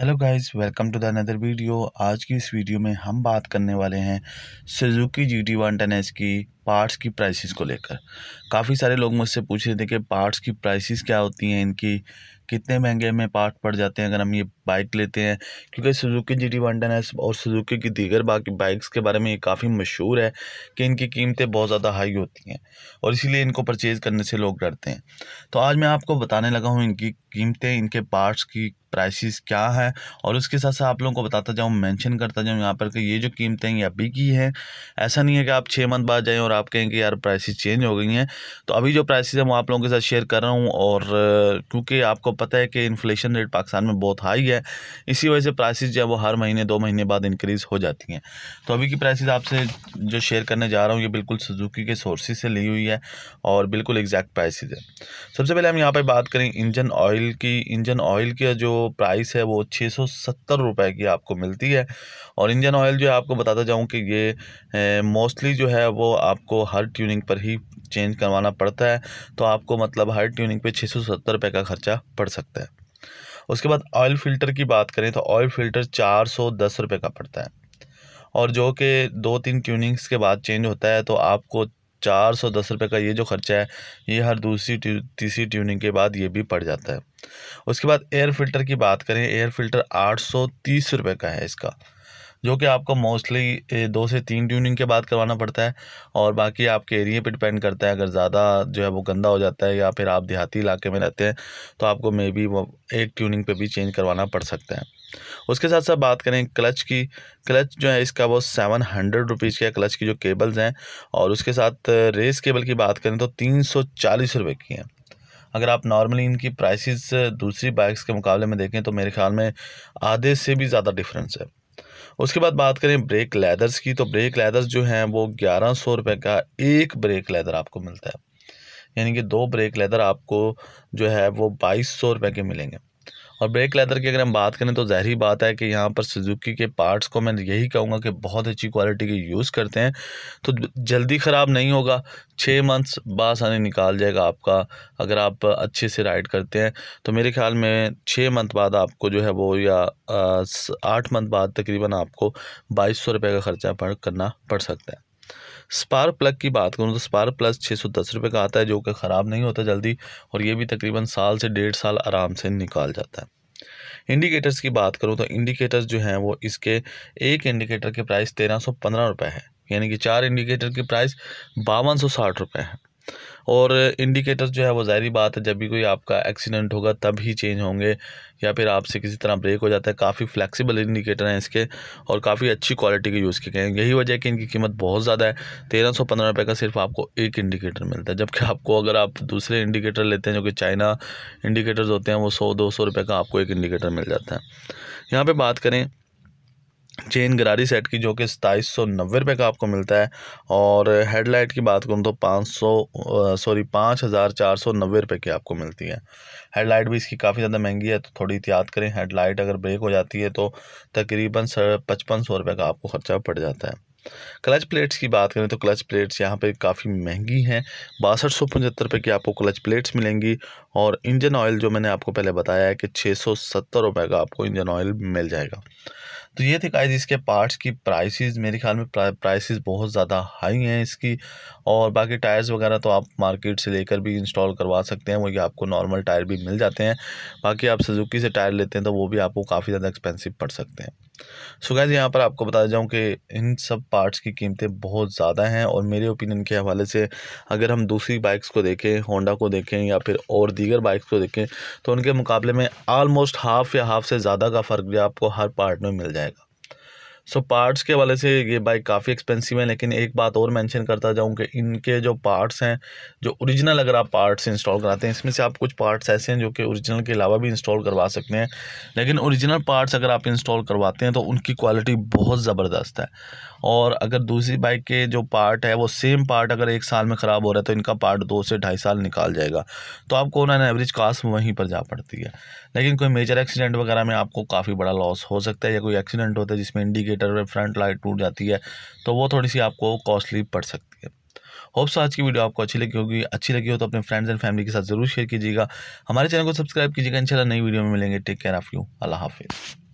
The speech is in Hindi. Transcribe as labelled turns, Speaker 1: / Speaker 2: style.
Speaker 1: hello guys welcome to the another video आज की इस वीडियो में हम बात करने वाले हैं Suzuki G T one ten S की पार्ट्स की प्राइसेस को लेकर काफ़ी सारे लोग मुझसे पूछ रहे थे कि पार्ट्स की प्राइसेस क्या होती हैं इनकी कितने महंगे में पार्ट पड़ जाते हैं अगर हम ये बाइक लेते हैं क्योंकि सुजुकी जी टी वन है और सुजुकी की दीगर बाकी बाइक्स के बारे में ये काफ़ी मशहूर है कि इनकी कीमतें बहुत ज़्यादा हाई होती हैं और इसीलिए इनको परचेज़ करने से लोग डरते हैं तो आज मैं आपको बताने लगा हूँ इनकी कीमतें इनके पार्ट्स की प्राइसेस क्या है और उसके साथ साथ आप लोगों को बताता जाऊँ मैंशन करता जाऊँ यहाँ पर कि ये जो कीमतें ये अभी की हैं ऐसा नहीं है कि आप छः मंथ बाद जाएँ और आप कहें कि यार प्राइसेस चेंज हो गई हैं तो अभी जो प्राइसेस हैं वो आप लोगों के साथ शेयर कर रहा हूँ और क्योंकि आपको पता है कि इन्फ्लेशन रेट पाकिस्तान में बहुत हाई है इसी वजह से प्राइसिस जो है वो हर महीने दो महीने बाद इंक्रीज़ हो जाती हैं तो अभी की प्राइसेस आपसे जो शेयर करने जा रहा हूँ ये बिल्कुल सुजुकी के सोर्सेज से ली हुई है और बिल्कुल एग्जैक्ट प्राइसेज है सबसे पहले हम यहाँ पर बात करें इंजन ऑयल की इंजन ऑयल की जो प्राइस है वो छः सौ सत्तर रुपये की आपको मिलती है और इंजन ऑयल जो है आपको बताता जाऊँ कि ये मोस्टली जो है वो आप आपको हर ट्यूनिंग पर ही चेंज करवाना पड़ता है तो आपको मतलब हर ट्यूनिंग पे छः सौ सत्तर रुपये का खर्चा पड़ सकता है उसके बाद ऑयल फ़िल्टर की बात करें तो ऑयल फ़िल्टर चार सौ दस रुपये का पड़ता है और जो कि दो तीन ट्यूनिंग्स के बाद चेंज होता है तो आपको चार सौ दस रुपये का ये जो खर्चा है ये हर दूसरी ट्यू, तीसरी ट्यूनिंग के बाद ये भी पड़ जाता है उसके बाद एयर फिल्टर की बात करें एयर फिल्टर आठ सौ तीस रुपये का है इसका जो कि आपको मोस्टली दो से तीन ट्यूनिंग के बाद करवाना पड़ता है और बाकी आपके एरिए पर डिपेंड करता है अगर ज़्यादा जो है वो गंदा हो जाता है या फिर आप देहाती इलाके में रहते हैं तो आपको मे बी वो एक ट्यूनिंग पे भी चेंज करवाना पड़ सकता है उसके साथ साथ बात करें क्लच की क्लच जो है इसका वो सेवन हंड्रेड रुपीज़ का क्लच की जो केबल्स हैं और उसके साथ रेस केबल की बात करें तो तीन सौ चालीस रुपये की हैं अगर आप नॉर्मली इनकी प्राइसेस दूसरी बाइक्स के मुकाबले में देखें तो मेरे ख्याल में आधे से भी ज़्यादा डिफरेंस है उसके बाद बात करें ब्रेक लैदर्स की तो ब्रेक लैदर्स जो हैं वो ग्यारह सौ रुपये का एक ब्रेक लैदर आपको मिलता है यानी कि दो ब्रेक लैदर आपको जो है वो बाईस सौ रुपये के मिलेंगे और ब्रेक लेदर की अगर हम बात करें तो जहरी बात है कि यहाँ पर सुजुकी के पार्ट्स को मैं यही कहूँगा कि बहुत अच्छी क्वालिटी के यूज़ करते हैं तो जल्दी ख़राब नहीं होगा छः मंथ्स बासानी निकाल जाएगा आपका अगर आप अच्छे से राइड करते हैं तो मेरे ख्याल में छः मंथ बाद आपको जो है वो या आठ मंथ बाद तकरीबन आपको बाईस सौ रुपये का ख़र्चा पड़ करना पड़ सकता है स्पार प्लग की बात करूँ तो स्पार प्लस छः सौ दस रुपये का आता है जो कि ख़राब नहीं होता जल्दी और ये भी तकरीबन साल से डेढ़ साल आराम से निकाल जाता है इंडिकेटर्स की बात करूँ तो इंडिकेटर्स जो हैं वो इसके एक इंडिकेटर के प्राइस तेरह सौ पंद्रह रुपये है यानी कि चार इंडिकेटर की प्राइस बावन सौ साठ रुपये है और इंडिकेटर्स जो है वो ज़ाहरी बात है जब भी कोई आपका एक्सीडेंट होगा तब ही चेंज होंगे या फिर आपसे किसी तरह ब्रेक हो जाता है काफ़ी फ्लैक्सीबल इंडिकेटर हैं इसके और काफ़ी अच्छी क्वालिटी के यूज़ किए गए हैं यही वजह है कि इनकी कीमत बहुत ज़्यादा है तेरह सौ पंद्रह रुपये का सिर्फ आपको एक इंडिकेटर मिलता है जबकि आपको अगर आप दूसरे इंडिकेटर लेते हैं जो कि चाइना इंडिकेटर्स होते हैं वो सौ दो सौ रुपये का आपको एक इंडिकेटर मिल जाता है यहाँ पर बात करें चेन गरारी सेट की जो कि सताईस सौ नब्बे रुपये का आपको मिलता है और हेडलाइट की बात करूँ तो पाँच सौ सॉरी पाँच हज़ार चार सौ नब्बे रुपये की आपको मिलती है हेडलाइट भी इसकी काफ़ी ज़्यादा महंगी है तो थोड़ी एहतियात करें हेडलाइट अगर ब्रेक हो जाती है तो तकरीबन पचपन सौ रुपये का आपको ख़र्चा पड़ जाता है क्लच प्लेट्स की बात करें तो क्लच प्लेट्स यहाँ पे काफ़ी महंगी हैं बासठ सौ पचहत्तर रुपये की आपको क्लच प्लेट्स मिलेंगी और इंजन ऑयल जो मैंने आपको पहले बताया है कि छः सौ सत्तर रुपये का आपको इंजन ऑयल मिल जाएगा तो ये थे गाइस इसके पार्ट्स की प्राइसेस मेरे ख्याल में प्राइसेस बहुत ज़्यादा हाई हैं इसकी और बाकी टायर्स वगैरह तो आप मार्केट से लेकर भी इंस्टॉल करवा सकते हैं वही आपको नॉर्मल टायर भी मिल जाते हैं बाकी आप सुजुकी से टायर लेते हैं तो वो भी आपको काफ़ी ज़्यादा एक्सपेंसिव पड़ सकते हैं सो गैज़ यहाँ पर आपको बता जाऊँ कि इन सब पार्ट्स की कीमतें बहुत ज़्यादा हैं और मेरे ओपिनियन के हवाले से अगर हम दूसरी बाइक्स को देखें होंडा को देखें या फिर और दीगर बाइक्स को देखें तो उनके मुकाबले में आलमोस्ट हाफ़ या हाफ़ से ज़्यादा का फ़र्क भी आपको हर पार्ट में मिल जाएगा सो पार्ट्स के वाले से ये बाइक काफ़ी एक्सपेंसिव है लेकिन एक बात और मेंशन करता जाऊँ कि इनके जो पार्ट्स हैं जो ओरिजिनल अगर आप पार्ट्स इंस्टॉल कराते हैं इसमें से आप कुछ पार्ट्स ऐसे हैं जो कि ओरिजिनल के अलावा भी इंस्टॉल करवा सकते हैं लेकिन ओरिजिनल पार्ट्स अगर आप इंस्टॉल करवाते हैं तो उनकी क्वालिटी बहुत ज़बरदस्त है और अगर दूसरी बाइक के जो पार्ट है वो सेम पार्ट अगर एक साल में ख़राब हो रहा है तो इनका पार्ट दो से ढाई साल निकाल जाएगा तो आपको ऑन एवरेज कास्ट वहीं पर जा पड़ती है लेकिन कोई मेजर एक्सीडेंट वगैरह में आपको काफ़ी बड़ा लॉस हो सकता है या कोई एक्सीडेंट होता है जिसमें इंडिकेट मीटर में फ्रंट लाइट टूट जाती है तो वो थोड़ी सी आपको कॉस्टली पड़ सकती है होप्स आज की वीडियो आपको अच्छी लगी होगी अच्छी लगी हो तो अपने फ्रेंड्स एंड फैमिली के साथ जरूर शेयर कीजिएगा हमारे चैनल को सब्सक्राइब कीजिएगा इंशाल्लाह नई वीडियो में मिलेंगे take care of you Allah हाफिज़